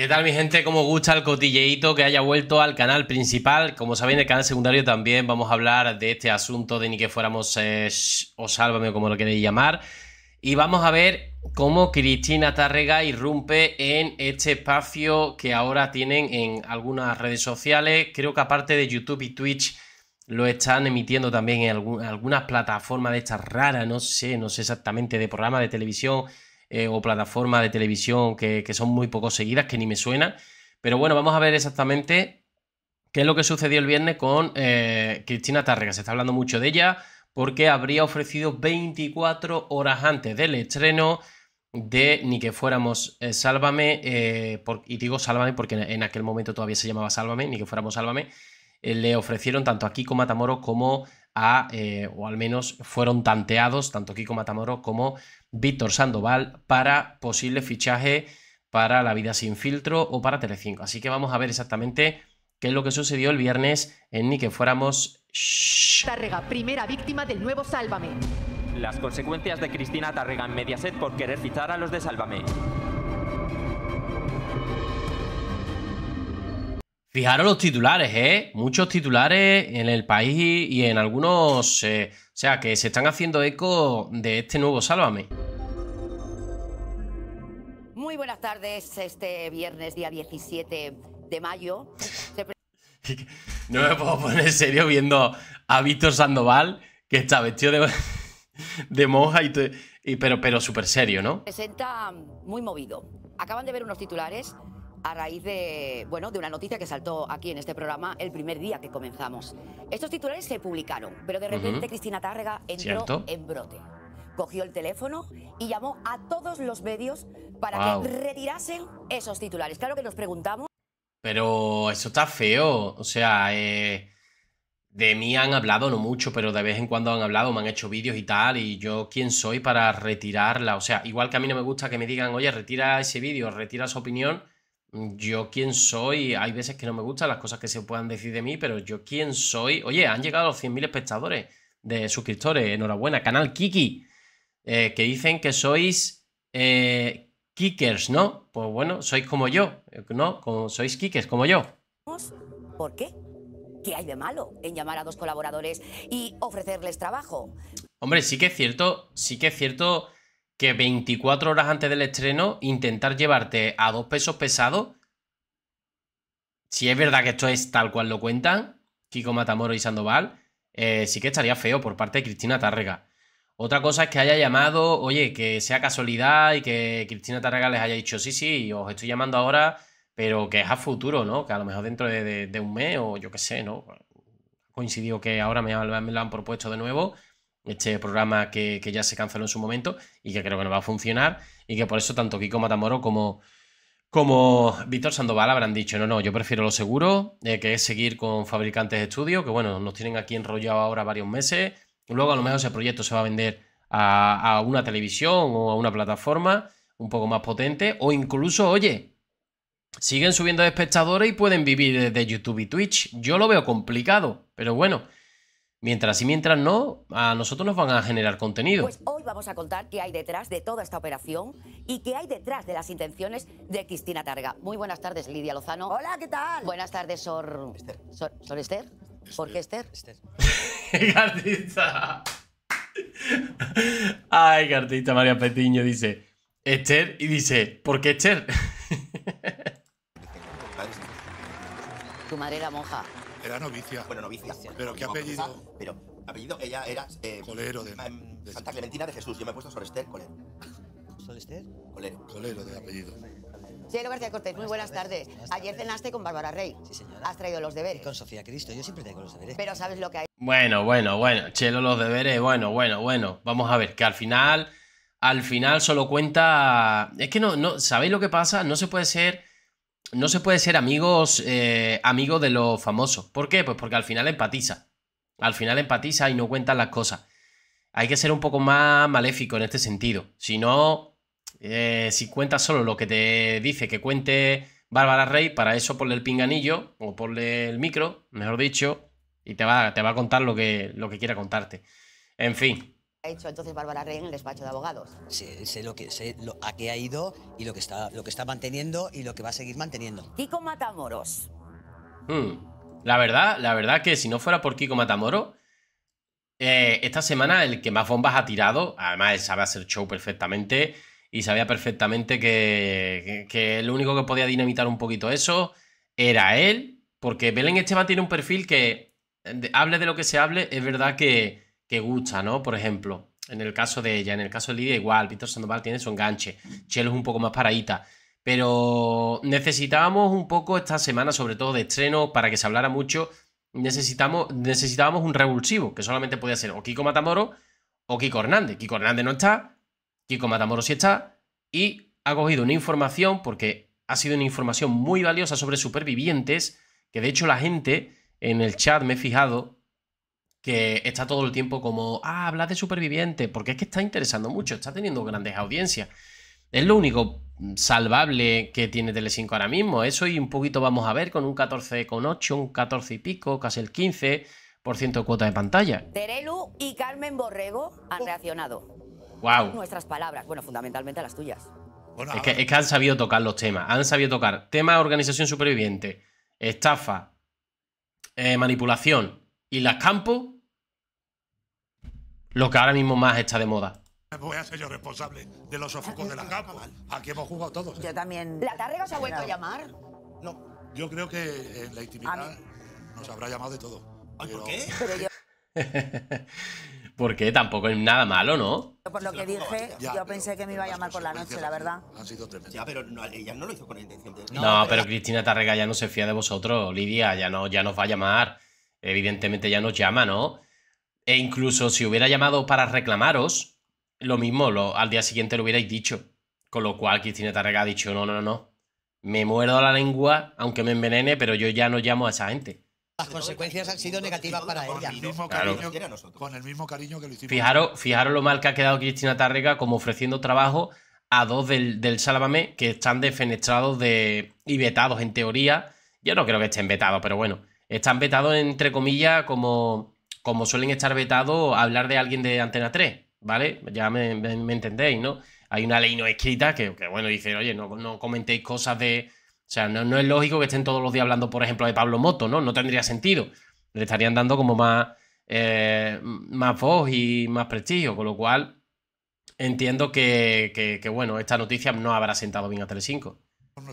¿Qué tal mi gente? ¿Cómo gusta el cotilleíto que haya vuelto al canal principal? Como sabéis, en el canal secundario también vamos a hablar de este asunto de ni que fuéramos os eh, o sálvame como lo queréis llamar. Y vamos a ver cómo Cristina Tarrega irrumpe en este espacio que ahora tienen en algunas redes sociales. Creo que aparte de YouTube y Twitch lo están emitiendo también en algunas plataformas de estas raras, no sé, no sé exactamente, de programas de televisión eh, o plataformas de televisión que, son muy poco seguidas, que ni me suena. Pero bueno, vamos a ver exactamente qué es lo que sucedió el viernes con eh, Cristina Tarrega Se está hablando mucho de ella porque habría ofrecido 24 horas antes del estreno de ni que fuéramos eh, Sálvame, y digo Sálvame porque en, aquel momento todavía se llamaba Sálvame, ni que fuéramos Sálvame, le ofrecieron tanto a Kiko Matamoros como a, o al menos fueron tanteados tanto Kiko Matamoros como Víctor Sandoval para posible fichaje para La Vida Sin Filtro o para Telecinco. Así que vamos a ver exactamente qué es lo que sucedió el viernes en Ni que fuéramos... Tárrega, primera víctima del nuevo Sálvame. Las consecuencias de Cristina Tárrega en Mediaset por querer fichar a los de Sálvame. Fijaron los titulares, ¿eh? Muchos titulares en el país y en algunos... Eh, o sea, que se están haciendo eco de este nuevo Sálvame. Muy buenas tardes, este viernes día 17 de mayo. no me puedo poner serio viendo a Víctor Sandoval, que está vestido de, de monja, y, pero, pero súper serio, ¿no? Presenta muy movido. Acaban de ver unos titulares a raíz de, bueno, de una noticia que saltó aquí en este programa el primer día que comenzamos. Estos titulares se publicaron, pero de repente Cristina Tárrega entró en brote. Cogió el teléfono y llamó a todos los medios para que retirasen esos titulares. Claro que nos preguntamos. Pero eso está feo. O sea, eh, de mí han hablado, no mucho, pero de vez en cuando han hablado, me han hecho vídeos y tal. Y yo, ¿quién soy para retirarla? O sea, igual que a mí no me gusta que me digan, oye, retira ese vídeo, retira su opinión yo quién soy, hay veces que no me gustan las cosas que se puedan decir de mí, pero yo quién soy. Oye, han llegado a los 100.000 espectadores de suscriptores, enhorabuena, canal Kiki, eh, que dicen que sois eh, kickers, ¿no? Pues bueno, sois como yo, eh, ¿no? sois kickers, como yo. ¿Por qué? ¿Qué hay de malo en llamar a dos colaboradores y ofrecerles trabajo? Hombre, sí que es cierto, sí que es cierto que 24 horas antes del estreno intentar llevarte a dos pesos pesados. Si es verdad que esto es tal cual lo cuentan, Kiko Matamoro y Sandoval, eh, sí que estaría feo por parte de Cristina Tárrega. Otra cosa es que haya llamado, oye, que sea casualidad y que Cristina Tárrega les haya dicho, sí, sí, os estoy llamando ahora, pero que es a futuro, ¿no? Que a lo mejor dentro de, un mes o yo qué sé, ¿no? Coincidió que ahora me, me lo han propuesto de nuevo este programa que, ya se canceló en su momento y que creo que no va a funcionar y que por eso tanto Kiko Matamoro como, como Víctor Sandoval habrán dicho, no, no, yo prefiero lo seguro, eh, que es seguir con Fabricantes de Estudio, que bueno, nos tienen aquí enrollado ahora varios meses, luego a lo mejor ese proyecto se va a vender a, una televisión o a una plataforma un poco más potente o incluso, oye, siguen subiendo de espectadores y pueden vivir de YouTube y Twitch. Yo lo veo complicado, pero bueno. Mientras y mientras no, a nosotros nos van a generar contenido. Pues hoy vamos a contar qué hay detrás de toda esta operación y qué hay detrás de las intenciones de Cristina Targa. Muy buenas tardes, Lidia Lozano. Hola, ¿qué tal? Buenas tardes, Sor... Esther. Sor, Esther. ¿Por qué Esther? Esther. Cartita. Ay, Cartita María Petiño dice Esther y dice, ¿por qué Esther? tu madre era monja. Era novicia. Bueno, novicia. Pero qué apellido. Pero apellido, ella era. Eh, Colero em, de, Santa Clementina de Jesús. Yo me he puesto Solester Colero. ¿Solester? Colero. Colero de apellido. Cielo García Cortés, muy buenas, tardes. Ayer cenaste con Bárbara Rey. Sí, señora. Has traído los deberes. con Sofía Cristo, yo siempre traigo los deberes. Pero sabes lo que hay. Bueno, bueno, bueno. Chelo, los deberes, bueno, bueno, bueno. Vamos a ver, que al final. Al final solo cuenta. Es que no, no. ¿Sabéis lo que pasa? No se puede ser no se puede ser amigos, eh, amigo de los famosos. ¿Por qué? Pues porque al final empatiza. Al final empatiza y no cuenta las cosas. Hay que ser un poco más maléfico en este sentido. Si no, eh, si cuentas solo lo que te dice que cuente Bárbara Rey, para eso ponle el pinganillo o ponle el micro, mejor dicho, y te va, te va a contar lo que, lo que quiera contarte. En fin, ha hecho entonces Bárbara Rey en el despacho de abogados. Sí, sé lo que, sé a qué ha ido y lo que, está, lo que está manteniendo y lo que va a seguir manteniendo. Kiko Matamoros. Hmm. La verdad, la verdad que si no fuera por Kiko Matamoros, eh, esta semana el que más bombas ha tirado, además él sabe hacer show perfectamente y sabía perfectamente que, que, lo único que podía dinamitar un poquito eso era él, porque Belén Esteban tiene un perfil que, eh, hable de lo que se hable, es verdad que que gusta, ¿no? Por ejemplo, en el caso de ella, en el caso de Lidia igual, Víctor Sandoval tiene su enganche, Chelo es un poco más paradita. Pero necesitábamos un poco esta semana, sobre todo de estreno, para que se hablara mucho, necesitamos, necesitábamos un revulsivo, que solamente podía ser o Kiko Matamoro o Kiko Hernández. Kiko Hernández no está, Kiko Matamoro sí está, y ha cogido una información, porque ha sido una información muy valiosa sobre supervivientes, que de hecho la gente en el chat me he fijado, que está todo el tiempo como, ah, habla de superviviente, porque es que está interesando mucho, está teniendo grandes audiencias. Es lo único salvable que tiene Telecinco ahora mismo. Eso y un poquito vamos a ver con un 14,8, un 14 y pico, casi el 15% de cuota de pantalla. Terelu y Carmen Borrego han reaccionado. Nuestras palabras, bueno, fundamentalmente las tuyas. es, que, han sabido tocar los temas. Han sabido tocar tema organización superviviente, estafa, eh, manipulación, y las campos lo que ahora mismo más está de moda. Voy a ser yo responsable de los sofocos de la campo. Aquí hemos jugado todos. Yo también. ¿La Tárrega se ha vuelto a llamar? No, yo creo que en eh, la intimidad nos habrá llamado de todo. qué ¿Por qué? Porque tampoco es nada malo, ¿no? por lo que dije, yo pensé que me iba a llamar por la noche, la verdad. Ya, pero no, no lo hizo con intención No, pero, Cristina Tarrega ya no se fía de vosotros, Lidia, ya no, ya nos va a llamar evidentemente ya nos llama, ¿no? E incluso si hubiera llamado para reclamaros, lo mismo, al día siguiente lo hubierais dicho. Con lo cual Cristina Tarrega ha dicho, no, no, no, me muerdo la lengua, aunque me envenene, pero yo ya no llamo a esa gente. Las consecuencias han sido negativas para con con el mismo cariño que lo hicimos. Fijaros, fijaros lo mal que ha quedado Cristina Tarrega como ofreciendo trabajo a dos del, del Sálvame que están defenestrados de, y vetados en teoría. Yo no creo que estén vetados, pero bueno. Están vetados, entre comillas, como, como suelen estar vetados hablar de alguien de Antena 3, ¿vale? Ya me, entendéis, ¿no? Hay una ley no escrita que, bueno, dice, oye, no, comentéis cosas de... O sea, no, es lógico que estén todos los días hablando, por ejemplo, de Pablo Moto, ¿no? No tendría sentido. Le estarían dando como más, eh, más voz y más prestigio, con lo cual entiendo que, que, bueno, esta noticia no habrá sentado bien a Telecinco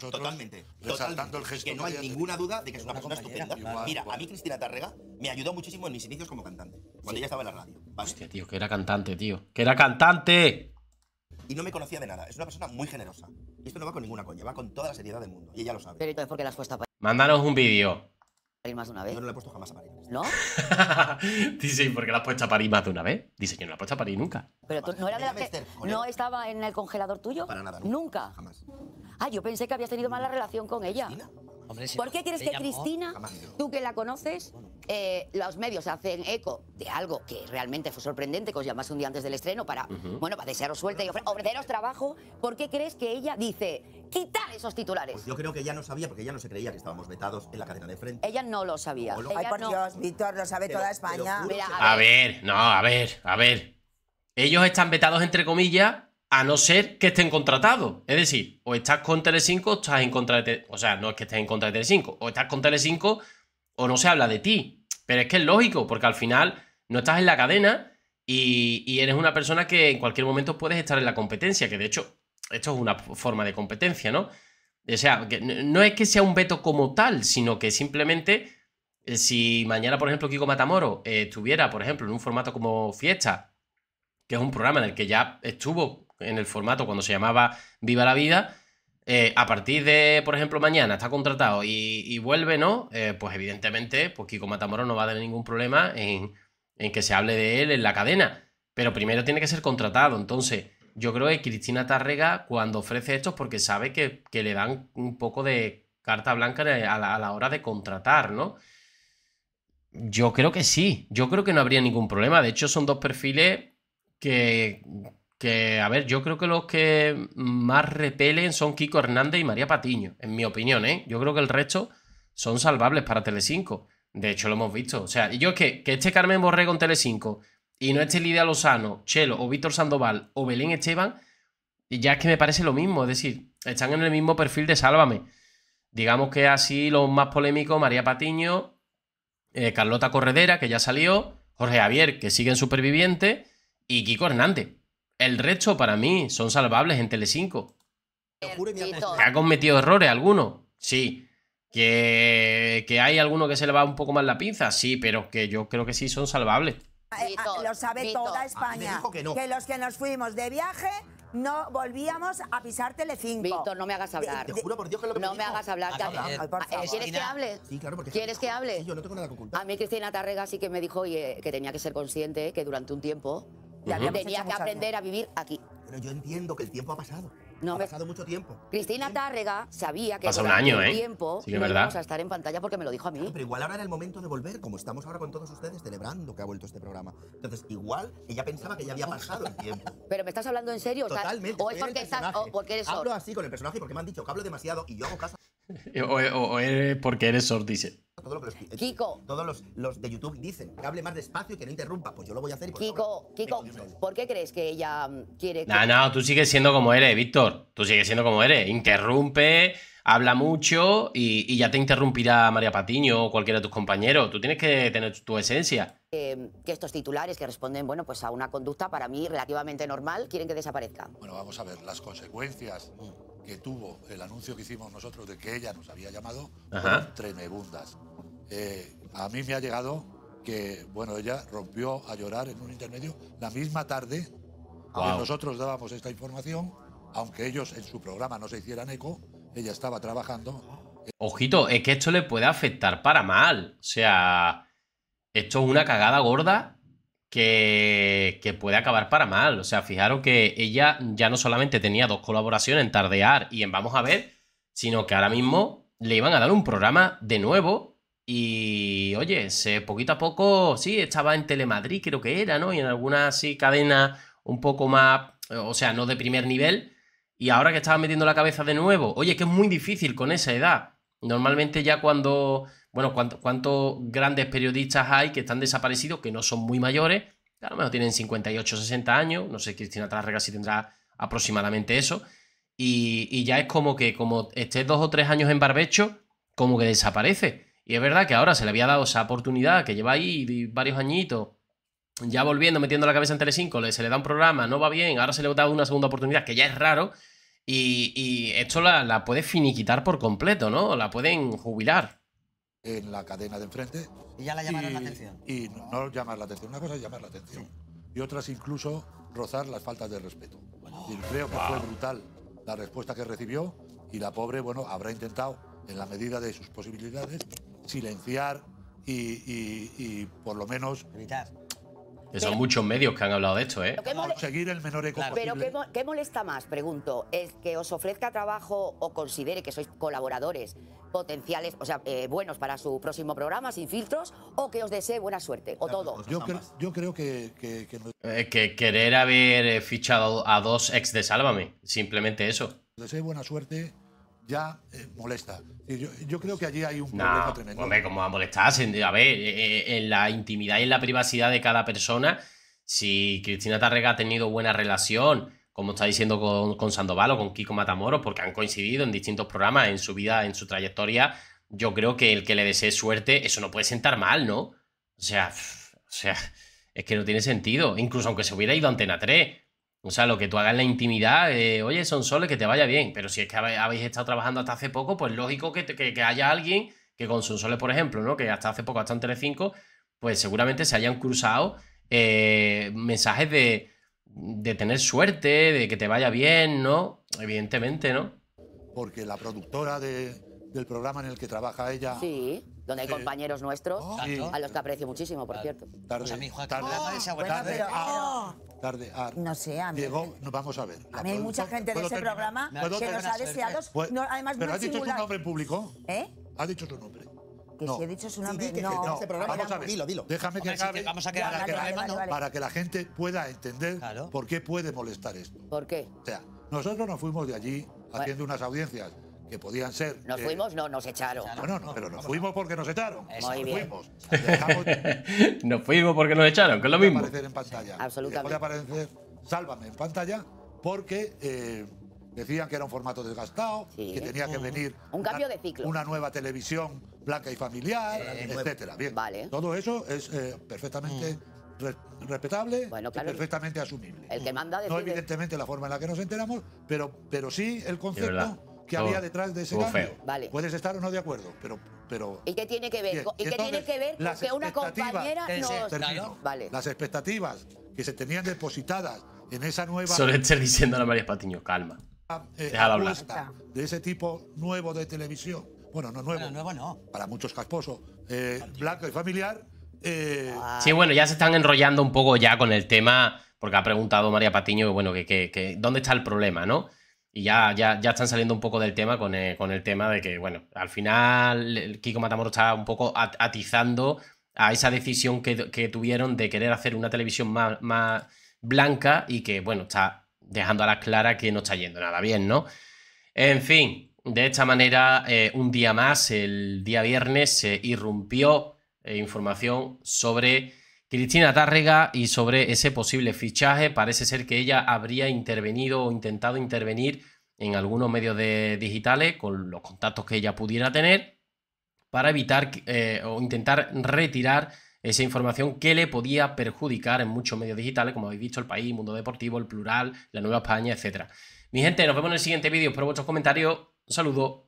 totalmente, el Que no hay ninguna duda de que es una persona estupenda. Mira, a mí Cristina Tarrega me ayudó muchísimo en mis inicios como cantante, cuando ella estaba en la radio. Hostia, tío, que era cantante, tío. ¡Que era cantante! y no me conocía de nada. Es una persona muy generosa. Y esto no va con ninguna coña, va con toda la seriedad del mundo. Y ella lo sabe. Pero la has Mándanos un vídeo. más una vez? Yo no le he puesto jamás a parir. ¿No? por qué la has puesto a parir más de una vez? Dice, yo no la he puesto a parir nunca. Pero tú no era de la que... ¿No estaba en el congelador tuyo? Para nada. ¿Nunca? Jamás. Ah, yo pensé que habías tenido mala relación con ella. ¿Por qué crees que Cristina, tú que la conoces, eh, los medios hacen eco de algo que realmente fue sorprendente, que os llamase un día antes del estreno para, bueno, para desearos suerte y ofreceros trabajo? ¿Por qué crees que ella dice, quitar esos titulares? Pues yo creo que ella no sabía, porque ella no se creía que estábamos vetados en la cadena de frente. Ella no lo sabía. Ay, por Dios, Víctor, lo sabe toda España. a, ver. a ver, no, a ver, a ver. Ellos están vetados entre comillas a no ser que estén contratados. Es decir, o estás con Tele5, o estás en contra de T5. O sea, no es que estés en contra de Tele5. O estás con Tele5 o no se habla de ti. Pero es que es lógico, porque al final no estás en la cadena y, eres una persona que en cualquier momento puedes estar en la competencia, que de hecho esto es una forma de competencia, ¿no? O sea, no es que sea un veto como tal, sino que simplemente eh, si mañana, por ejemplo, Kiko Matamoro eh, estuviera, por ejemplo, en un formato como Fiesta, que es un programa en el que ya estuvo en el formato cuando se llamaba Viva la Vida, eh, a partir de, por ejemplo, mañana está contratado y, vuelve, ¿no? Eh, pues evidentemente, pues Kiko Matamoros no va a tener ningún problema en, que se hable de él en la cadena. Pero primero tiene que ser contratado. Entonces, yo creo que Cristina Tarrega, cuando ofrece esto, es porque sabe que, le dan un poco de carta blanca a la hora de contratar, ¿no? Yo creo que sí. Yo creo que no habría ningún problema. De hecho, son dos perfiles que que, a ver, yo creo que los que más repelen son Kiko Hernández y María Patiño, en mi opinión, ¿eh? Yo creo que el resto son salvables para Telecinco. De hecho, lo hemos visto. O sea, yo es que, este Carmen Borrego en Telecinco y no este Lidia Lozano, Chelo o Víctor Sandoval o Belén Esteban, ya es que me parece lo mismo. Es decir, están en el mismo perfil de Sálvame. Digamos que así los más polémicos, María Patiño, eh, Carlota Corredera, que ya salió, Jorge Javier, que sigue en Superviviente, y Kiko Hernández. El resto para mí son salvables en Tele5. ¿Que ha cometido errores alguno? Sí. ¿Que, ¿Que hay alguno que se le va un poco más la pinza? Sí, pero que yo creo que sí son salvables. Ah, eh, lo sabe toda ah, España. Que, los que nos fuimos de viaje no volvíamos a pisar Telecinco. Víctor, no me hagas hablar. te juro por Dios que lo No me, hagas hablar. ¿Quieres que hable? claro, porque ¿Quieres que hable? yo no tengo nada que A mí Cristina Tarrega sí que me dijo oye, que tenía que ser consciente que durante un tiempo Tenía que aprender a vivir aquí. Pero yo entiendo que el tiempo ha pasado. No, ha pasado mucho tiempo. Cristina Tárrega sabía que pasó un año, ¿eh? tiempo sí, a estar en pantalla porque me lo dijo a mí. pero igual ahora era el momento de volver, como estamos ahora con todos ustedes celebrando que ha vuelto este programa. Entonces, igual ella pensaba que ya había pasado el tiempo. ¿Pero me estás hablando en serio? Totalmente. ¿O es porque, estás, o porque eres Hablo así con el personaje porque me han dicho que hablo demasiado y yo hago caso. o, o, porque eres sordice todo lo que eh, Kiko. Todos los, de YouTube dicen que hable más despacio y que no interrumpa. Pues yo lo voy a hacer Kiko, Kiko, ¿por qué crees que ella mm, quiere... No, no, tú sigues siendo como eres, Víctor. Tú sigues siendo como eres. Interrumpe, habla mucho y, ya te interrumpirá María Patiño o cualquiera de tus compañeros. Tú tienes que tener tu esencia. que estos titulares que responden bueno, pues a una conducta para mí relativamente normal quieren que desaparezca. Bueno, vamos a ver, las consecuencias que tuvo el anuncio que hicimos nosotros de que ella nos había llamado fueron tremebundas. Eh, a mí me ha llegado que, bueno, ella rompió a llorar en un intermedio la misma tarde cuando nosotros dábamos esta información, aunque ellos en su programa no se hicieran eco, ella estaba trabajando. Ojito, es que esto le puede afectar para mal. O sea, esto es una cagada gorda que, que, puede acabar para mal. O sea, fijaros que ella ya no solamente tenía dos colaboraciones en Tardear y en Vamos a ver, sino que ahora mismo le iban a dar un programa de nuevo y oye, se, poquito a poco, sí, estaba en Telemadrid, creo que era, ¿no? Y en alguna así cadena un poco más, eh, o sea, no de primer nivel. Y ahora que estaba metiendo la cabeza de nuevo, oye, que es muy difícil con esa edad. Normalmente ya cuando, bueno, cuántos grandes periodistas hay que están desaparecidos, que no son muy mayores, a lo mejor tienen 58, 60 años, no sé, Cristina Trasrega si tendrá aproximadamente eso, y, y, ya es como que como estés dos o tres años en barbecho, como que desaparece. Y es verdad que ahora se le había dado esa oportunidad que lleva ahí varios añitos, ya volviendo, metiendo la cabeza en Telecinco, se le da un programa, no va bien, ahora se le ha dado una segunda oportunidad, que ya es raro, y, esto la, puede finiquitar por completo, ¿no? La pueden jubilar. En la cadena de enfrente. Y ya la llamaron la atención. Y no llamar la atención, una cosa es llamar la atención. Y otras incluso rozar las faltas de respeto. Bueno, creo que fue brutal la respuesta que recibió y la pobre, bueno, habrá intentado, en la medida de sus posibilidades, silenciar y, por lo menos... Gritar. son muchos medios que han hablado de esto, ¿eh? Conseguir el menor eco Pero ¿qué, molesta más, pregunto? ¿Es que os ofrezca trabajo o considere que sois colaboradores potenciales, o sea, eh, buenos para su próximo programa, sin filtros, o que os desee buena suerte, o todo? Yo, creo que... Que, eh, querer haber eh, fichado a dos ex de Sálvame, simplemente eso. Desee buena suerte ya eh, molesta. Yo, creo que allí hay un problema no, tremendo. Hombre, ¿cómo va a molestar? A ver, eh, eh, en la intimidad y en la privacidad de cada persona, si Cristina Tarrega ha tenido buena relación, como está diciendo con, Sandoval o con Kiko Matamoros, porque han coincidido en distintos programas en su vida, en su trayectoria, yo creo que el que le desee suerte, eso no puede sentar mal, ¿no? O sea, o sea, es que no tiene sentido. Incluso aunque se hubiera ido a Antena 3, o sea, lo que tú hagas en la intimidad, eh, oye, son soles, que te vaya bien. Pero si es que habéis estado trabajando hasta hace poco, pues lógico que, haya alguien que con Sonsoles, por ejemplo, ¿no? Que hasta hace poco, hasta en 5, pues seguramente se hayan cruzado eh, mensajes de, de tener suerte, de que te vaya bien, ¿no? Evidentemente, ¿no? Porque la productora del programa en el que trabaja ella sí donde hay compañeros nuestros, oh, a los que aprecio muchísimo, por cierto. Tarde, a mí, Tarde, ah. tarde, tarde. Ah. No sé, a mí. Diego, vamos a ver. A mí hay mucha gente de ese programa que nos ha deseado. Pues, además, ¿Pero ha dicho su nombre en público? ¿Eh? Ha dicho su nombre? Que si he dicho su nombre, sí, no. Este vamos a ver. Dilo, dilo. Déjame que acabe. vamos a quedar para, que, para que la gente pueda entender por qué puede molestar esto. ¿Por qué? O sea, nosotros nos fuimos de allí haciendo unas audiencias que podían ser. Nos eh, fuimos, no, nos echaron. No, no, no, pero nos fuimos porque nos echaron. nos fuimos. nos fuimos porque nos echaron, que es lo mismo. aparecer en pantalla. absolutamente. aparecer, sálvame en pantalla, porque eh, decían que era un formato desgastado, que tenía que venir. Un una, de Una nueva televisión blanca y familiar, etcétera. Bien. Vale. Todo eso es eh, perfectamente. Mm. respetable perfectamente asumible. El que manda No evidentemente la forma en la que nos enteramos, pero, pero sí el concepto que había detrás de ese cambio. Puedes estar o no de acuerdo, pero... pero ¿Y qué tiene que ver? ¿Y qué tiene que ver con que una compañera no Las expectativas que se tenían depositadas en esa nueva... Solo estoy diciendo a María Patiño, calma. Eh, hablar. De ese tipo nuevo de televisión. Bueno, no nuevo. nuevo no. Para muchos casposos, eh, blanco y familiar. Eh, sí, bueno, ya se están enrollando un poco ya con el tema, porque ha preguntado María Patiño, bueno, que ¿dónde está el problema, no? Y ya, están saliendo un poco del tema con eh, el, tema de que, bueno, al final Kiko Matamoros está un poco atizando a esa decisión que, tuvieron de querer hacer una televisión más, blanca y que, bueno, está dejando a las claras que no está yendo nada bien, ¿no? En fin, de esta manera, eh, un día más, el día viernes, se irrumpió eh, información sobre Cristina Tárrega y sobre ese posible fichaje. Parece ser que ella habría intervenido o intentado intervenir en algunos medios digitales con los contactos que ella pudiera tener para evitar eh, o intentar retirar esa información que le podía perjudicar en muchos medios digitales, como habéis visto, el país, Mundo Deportivo, el Plural, la Nueva España, etc. Mi gente, nos vemos en el siguiente vídeo. Espero vuestros comentarios. Un saludo.